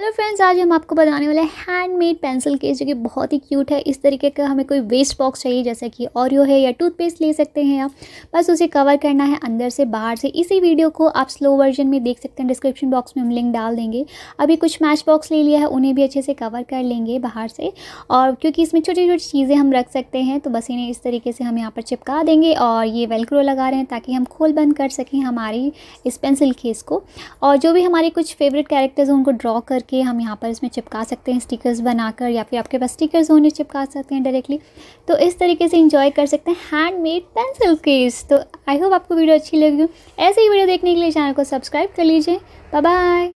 hello friends आज हम आपको बताने वाले हैं हैंडमेड पेंसिल केस जो कि बहुत ही क्यूट है इस तरीके का हमें कोई वेस्ट बॉक्स चाहिए जैसे कि ओरियो है या टूथपेस्ट ले सकते हैं आप बस उसे कवर करना है अंदर से बाहर से इसी वीडियो को आप स्लो वर्जन में देख सकते हैं डिस्क्रिप्शन बॉक्स में हम लिंक डाल देंगे अभी कुछ मैच बॉक्स ले लिया है उन्हें भी अच्छे से कवर कर लेंगे बाहर से और क्योंकि इसमें छोटी छोटी चीज़ें हम रख सकते हैं तो बस इन्हें इस तरीके से हम यहाँ पर चिपका देंगे और ये वेलक्रो लगा रहे हैं ताकि हम खोल बंद कर सकें हमारी इस पेंसिल केस को और जो भी हमारे कुछ फेवरेट कैरेक्टर्स हैं उनको ड्रॉ के हम यहाँ पर इसमें चिपका सकते हैं स्टिकर्स बनाकर या फिर आपके पास स्टिकर्स होने चिपका सकते हैं डायरेक्टली तो इस तरीके से इंजॉय कर सकते हैं हैंडमेड पेंसिल केस तो आई होप आपको वीडियो अच्छी लगी ऐसे ही वीडियो देखने के लिए चैनल को सब्सक्राइब कर लीजिए बाय